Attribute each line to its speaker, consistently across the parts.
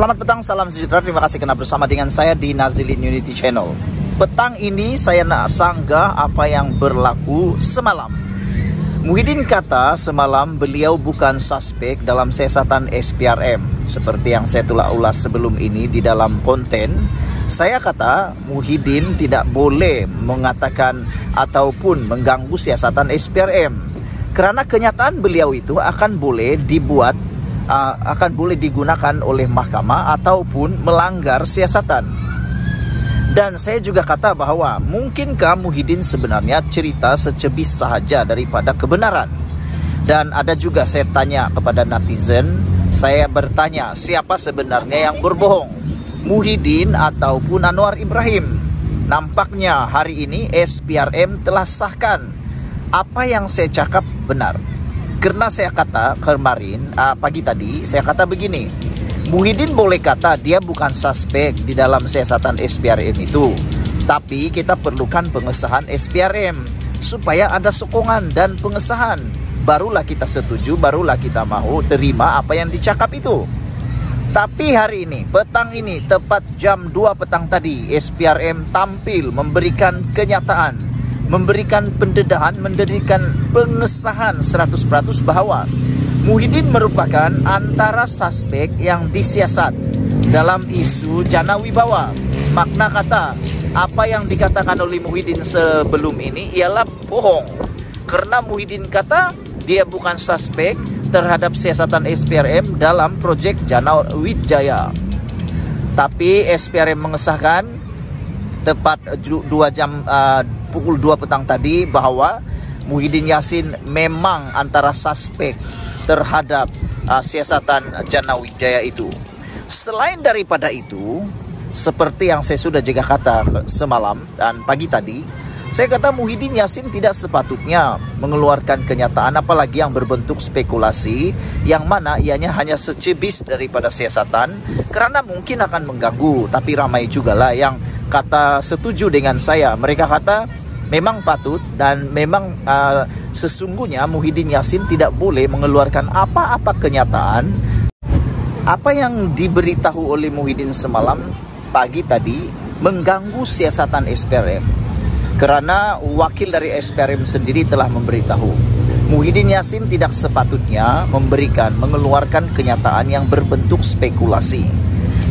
Speaker 1: Selamat petang, salam sejahtera. Terima kasih kena bersama dengan saya di Nazilin Unity Channel. Petang ini saya nak sanggah apa yang berlaku semalam. Muhyiddin kata semalam beliau bukan suspek dalam sesatan SPRM. Seperti yang saya telah ulas sebelum ini di dalam konten, saya kata Muhyiddin tidak boleh mengatakan ataupun mengganggu siasatan SPRM. Kerana kenyataan beliau itu akan boleh dibuat akan boleh digunakan oleh mahkamah ataupun melanggar siasatan. Dan saya juga kata bahwa mungkinkah Muhyiddin sebenarnya cerita secebis saja daripada kebenaran. Dan ada juga saya tanya kepada netizen, saya bertanya siapa sebenarnya yang berbohong? Muhyiddin ataupun Anwar Ibrahim? Nampaknya hari ini SPRM telah sahkan apa yang saya cakap benar. Karena saya kata kemarin uh, pagi tadi saya kata begini, Muhyiddin boleh kata dia bukan suspek di dalam siasatan SPRM itu, tapi kita perlukan pengesahan SPRM supaya ada sokongan dan pengesahan. Barulah kita setuju, barulah kita mau terima apa yang dicakap itu. Tapi hari ini, petang ini, tepat jam 2 petang tadi, SPRM tampil memberikan kenyataan memberikan pendedahan, mendirikan pengesahan 100% bahwa Muhyiddin merupakan antara suspek yang disiasat dalam isu jana wibawa. Makna kata apa yang dikatakan oleh Muhyiddin sebelum ini ialah bohong. Karena Muhyiddin kata dia bukan suspek terhadap siasatan SPRM dalam proyek Jana Wijaya. Tapi SPRM mengesahkan tepat 2 jam uh, pukul 2 petang tadi bahwa Muhyiddin Yassin memang antara suspek terhadap uh, siasatan Jana Wijaya itu. Selain daripada itu, seperti yang saya sudah juga kata semalam dan pagi tadi, saya kata Muhyiddin Yassin tidak sepatutnya mengeluarkan kenyataan apalagi yang berbentuk spekulasi yang mana ianya hanya secebis daripada siasatan karena mungkin akan mengganggu tapi ramai juga lah yang kata setuju dengan saya. Mereka kata memang patut dan memang uh, sesungguhnya Muhyiddin Yassin tidak boleh mengeluarkan apa-apa kenyataan apa yang diberitahu oleh Muhyiddin semalam pagi tadi mengganggu siasatan SPRM karena wakil dari SPRM sendiri telah memberitahu Muhyiddin Yassin tidak sepatutnya memberikan mengeluarkan kenyataan yang berbentuk spekulasi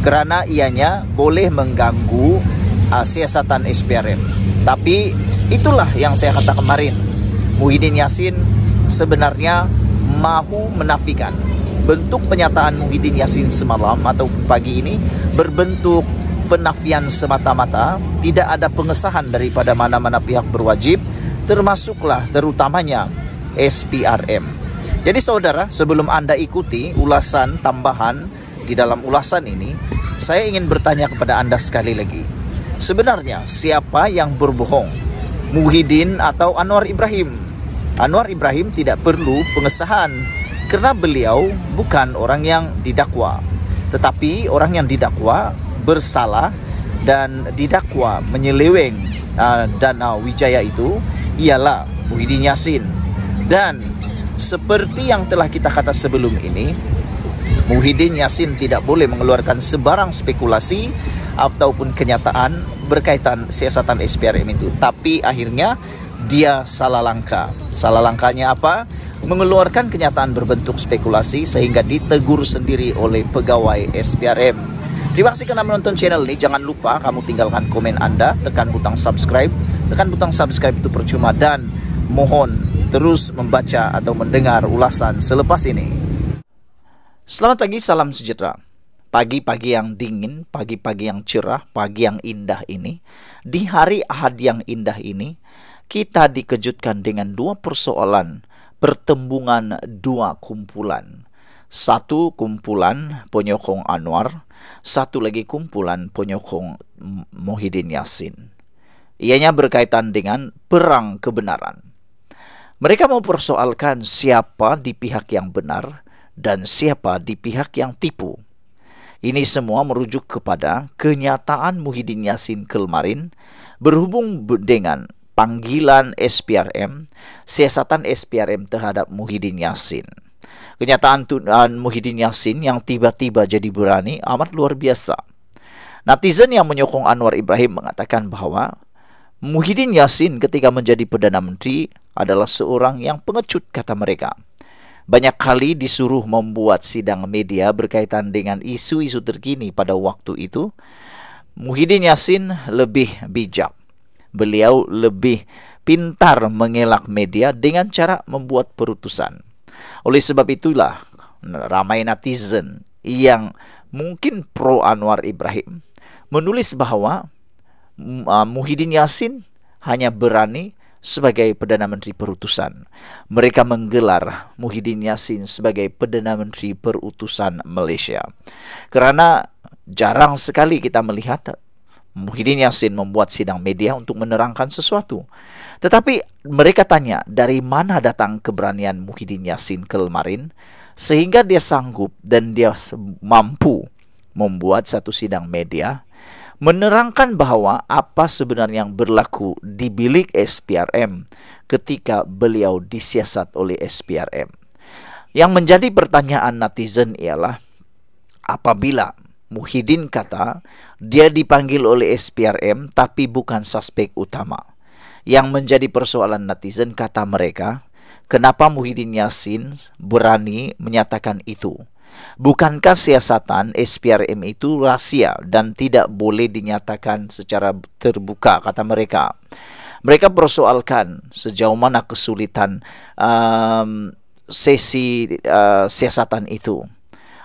Speaker 1: karena ianya boleh mengganggu uh, siasatan SPRM. Tapi itulah yang saya kata kemarin. Muhyiddin yassin sebenarnya mahu menafikan bentuk pernyataan Muhyiddin yassin semalam atau pagi ini berbentuk penafian semata-mata, tidak ada pengesahan daripada mana-mana pihak berwajib, termasuklah terutamanya SPRM. Jadi saudara, sebelum Anda ikuti ulasan tambahan di dalam ulasan ini, saya ingin bertanya kepada Anda sekali lagi. Sebenarnya siapa yang berbohong? Muhyiddin atau Anwar Ibrahim? Anwar Ibrahim tidak perlu pengesahan karena beliau bukan orang yang didakwa. Tetapi orang yang didakwa bersalah dan didakwa menyeleweng uh, ah, dana ah, wijaya itu ialah Muhyiddin Yassin. Dan seperti yang telah kita kata sebelum ini, Muhyiddin Yassin tidak boleh mengeluarkan sebarang spekulasi ataupun kenyataan berkaitan siasatan SPRM itu. Tapi akhirnya dia salah langkah. Salah langkahnya apa? Mengeluarkan kenyataan berbentuk spekulasi sehingga ditegur sendiri oleh pegawai SPRM. Terima kasih karena menonton channel ini. Jangan lupa kamu tinggalkan komen Anda, tekan butang subscribe. Tekan butang subscribe itu percuma dan mohon terus membaca atau mendengar ulasan selepas ini. Selamat pagi, salam sejahtera pagi-pagi yang dingin, pagi-pagi yang cerah, pagi yang indah ini, di hari Ahad yang indah ini, kita dikejutkan dengan dua persoalan pertembungan dua kumpulan. Satu kumpulan penyokong Anwar, satu lagi kumpulan penyokong Mohidin Yasin. Ianya berkaitan dengan perang kebenaran. Mereka mempersoalkan siapa di pihak yang benar dan siapa di pihak yang tipu ini semua merujuk kepada kenyataan Muhyiddin Yassin kemarin berhubung dengan panggilan SPRM, siasatan SPRM terhadap Muhyiddin Yassin. Kenyataan Tuan Muhyiddin Yassin yang tiba-tiba jadi berani amat luar biasa. Netizen yang menyokong Anwar Ibrahim mengatakan bahwa Muhyiddin Yassin ketika menjadi Perdana Menteri adalah seorang yang pengecut kata mereka banyak kali disuruh membuat sidang media berkaitan dengan isu-isu terkini pada waktu itu, Muhyiddin Yassin lebih bijak. Beliau lebih pintar mengelak media dengan cara membuat perutusan. Oleh sebab itulah ramai netizen yang mungkin pro Anwar Ibrahim menulis bahwa mm, ah, Muhyiddin Yassin hanya berani sebagai Perdana Menteri Perutusan. Mereka menggelar Muhyiddin Yassin sebagai Perdana Menteri Perutusan Malaysia. Karena jarang sekali kita melihat Muhyiddin Yassin membuat sidang media untuk menerangkan sesuatu. Tetapi mereka tanya, dari mana datang keberanian Muhyiddin Yassin kemarin sehingga dia sanggup dan dia mampu membuat satu sidang media menerangkan bahwa apa sebenarnya yang berlaku di bilik SPRM ketika beliau disiasat oleh SPRM. Yang menjadi pertanyaan netizen ialah apabila Muhyiddin kata dia dipanggil oleh SPRM tapi bukan suspek utama. Yang menjadi persoalan netizen kata mereka, kenapa Muhyiddin Yassin berani menyatakan itu? Bukankah siasatan SPRM itu rahasia dan tidak boleh dinyatakan secara terbuka kata mereka. Mereka persoalkan sejauh mana kesulitan um, sesi uh, siasatan itu.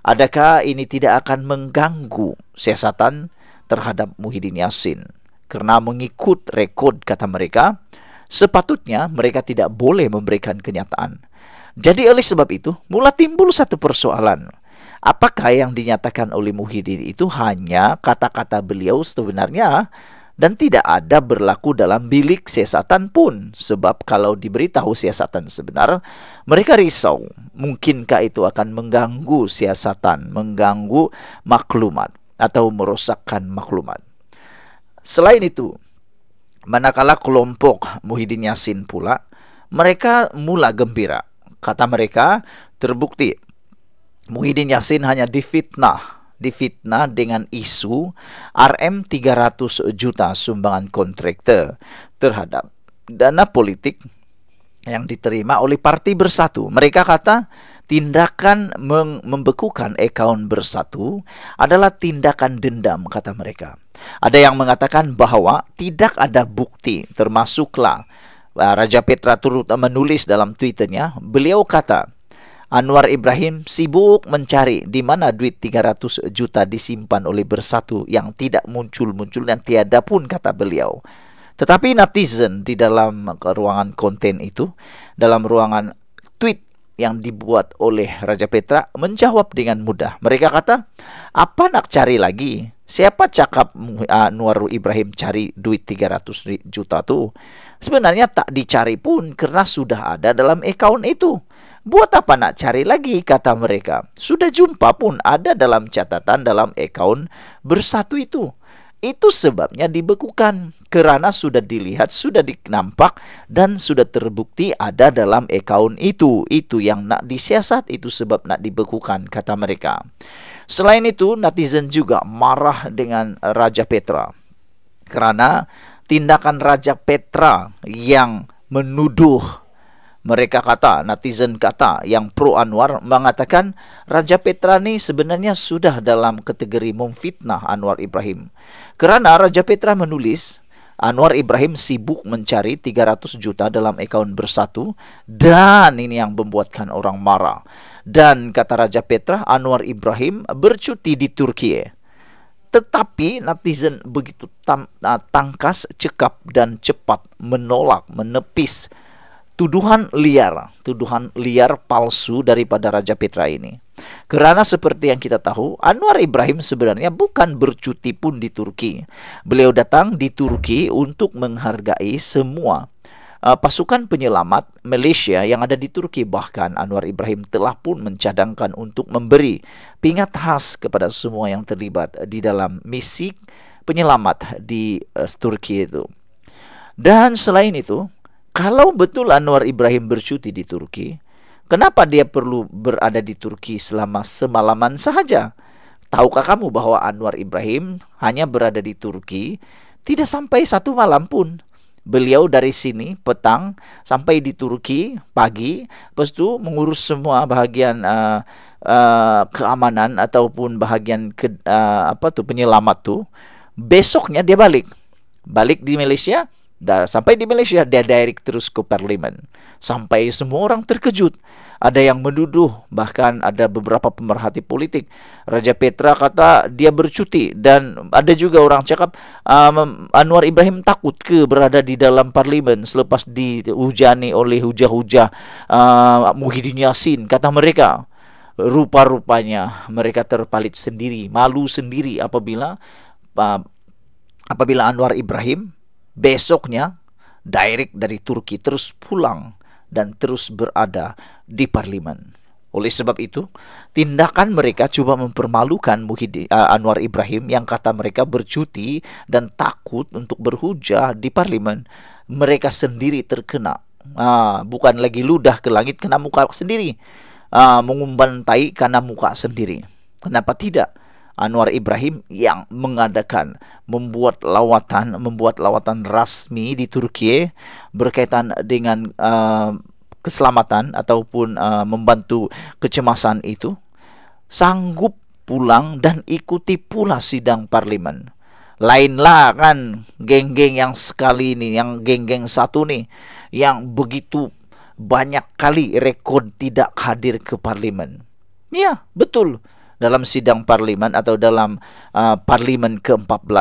Speaker 1: Adakah ini tidak akan mengganggu siasatan terhadap Muhyiddin Yassin? Karena mengikut rekod kata mereka, sepatutnya mereka tidak boleh memberikan kenyataan jadi oleh sebab itu mula timbul satu persoalan. Apakah yang dinyatakan oleh Muhyiddin itu hanya kata-kata beliau sebenarnya dan tidak ada berlaku dalam bilik siasatan pun sebab kalau diberitahu siasatan sebenar mereka risau mungkinkah itu akan mengganggu siasatan, mengganggu maklumat atau merosakkan maklumat. Selain itu, manakala kelompok Muhyiddin Yasin pula mereka mula gembira Kata mereka, terbukti Muhyiddin Yassin hanya difitnah difitnah dengan isu RM 300 juta sumbangan kontraktor terhadap dana politik yang diterima oleh Parti Bersatu. Mereka kata tindakan membekukan akun Bersatu adalah tindakan dendam kata mereka. Ada yang mengatakan bahwa tidak ada bukti termasuklah Ah, Raja Petra turut menulis dalam tweetnya. beliau kata, Anwar Ibrahim sibuk mencari di mana duit 300 juta disimpan oleh bersatu yang tidak muncul-muncul dan tiada pun kata beliau. Tetapi netizen di dalam ruangan konten itu, dalam ruangan tweet yang dibuat oleh Raja Petra menjawab dengan mudah. Mereka kata, apa nak cari lagi? Siapa cakap ah, nuar Ibrahim cari duit 300 juta tuh? Sebenarnya tak dicari pun karena sudah ada dalam account itu. Buat apa nak cari lagi kata mereka. Sudah jumpa pun ada dalam catatan dalam account bersatu itu. Itu sebabnya dibekukan kerana sudah dilihat, sudah dinampak dan sudah terbukti ada dalam account itu. Itu yang nak disiasat, itu sebab nak dibekukan kata mereka. Selain itu, netizen juga marah dengan Raja Petra karena tindakan Raja Petra yang menuduh mereka kata, netizen kata yang pro Anwar mengatakan Raja Petra ini sebenarnya sudah dalam kategori memfitnah Anwar Ibrahim. karena Raja Petra menulis, Anwar Ibrahim sibuk mencari 300 juta dalam akaun bersatu dan ini yang membuatkan orang marah. Dan kata Raja Petra, Anwar Ibrahim bercuti di Turki. Tetapi netizen begitu tam, ah, tangkas, cekap, dan cepat menolak, menepis tuduhan liar, tuduhan liar palsu daripada Raja Petra ini. Karena seperti yang kita tahu, Anwar Ibrahim sebenarnya bukan bercuti pun di Turki. Beliau datang di Turki untuk menghargai semua Eh, pasukan penyelamat Malaysia yang ada di Turki bahkan Anwar Ibrahim telah pun mencadangkan untuk memberi pingat khas kepada semua yang terlibat di dalam misi penyelamat di uh, Turki itu. Dan selain itu, kalau betul Anwar Ibrahim bercuti di Turki, kenapa dia perlu berada di Turki selama semalaman saja? Tahukah kamu bahwa Anwar Ibrahim hanya berada di Turki tidak sampai satu malam pun? beliau dari sini petang sampai di Turki pagi lepas tu mengurus semua bahagian uh, uh, keamanan ataupun bahagian ke, uh, apa tu penyelamat tu besoknya dia balik balik di Malaysia Dan sampai di Malaysia dia direct terus ke parlimen. Sampai semua orang terkejut. Ada yang menduduh, bahkan ada beberapa pemerhati politik. Raja Petra kata dia bercuti dan ada juga orang cakap um, Anwar Ibrahim takut ke berada di dalam parlimen selepas dihujani oleh hujah-hujah uh, Muhyiddin Yassin kata mereka. Rupa-rupanya mereka terpalit sendiri, malu sendiri apabila uh, apabila Anwar Ibrahim Besoknya direct dari Turki terus pulang dan terus berada di Parlimen. Oleh sebab itu, tindakan mereka coba mempermalukan Muhyiddin, uh, Anwar Ibrahim yang kata mereka bercuti dan takut untuk berhujah di Parlimen. Mereka sendiri terkena. Uh, bukan lagi ludah ke langit kena muka sendiri. Uh, ah, mengumpan tai karena muka sendiri. Kenapa tidak? Anwar Ibrahim yang mengadakan membuat lawatan membuat lawatan rasmi di Turki berkaitan dengan uh, keselamatan ataupun uh, membantu kecemasan itu sanggup pulang dan ikuti pula sidang parlimen Lainlah kan geng-geng yang sekali ini, yang geng-geng satu nih, yang begitu banyak kali rekod tidak hadir ke parlimen. Ya, betul dalam sidang parlimen atau dalam uh, parlimen ke-14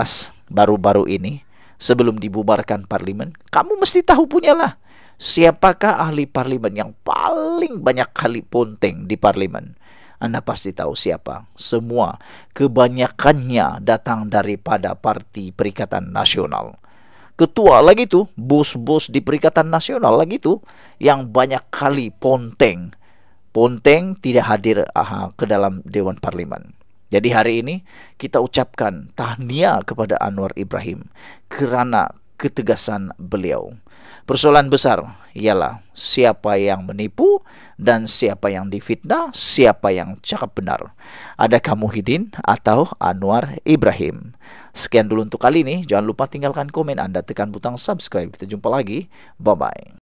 Speaker 1: baru-baru ini sebelum dibubarkan parlimen, kamu mesti tahu punyalah siapakah ahli parlimen yang paling banyak kali ponteng di parlimen. Anda pasti tahu siapa. Semua kebanyakannya datang daripada Parti Perikatan Nasional. Ketua lagi tuh, bos-bos di Perikatan Nasional lagi tuh yang banyak kali ponteng Ponteng tidak hadir aha, ke dalam Dewan Parlimen. Jadi hari ini kita ucapkan tahniah kepada Anwar Ibrahim kerana ketegasan beliau. Persoalan besar ialah siapa yang menipu dan siapa yang difitnah, siapa yang cakap benar. Ada Kamuhidin atau Anwar Ibrahim. Sekian dulu untuk kali ini. Jangan lupa tinggalkan komen Anda, tekan butang subscribe. Kita jumpa lagi. Bye-bye.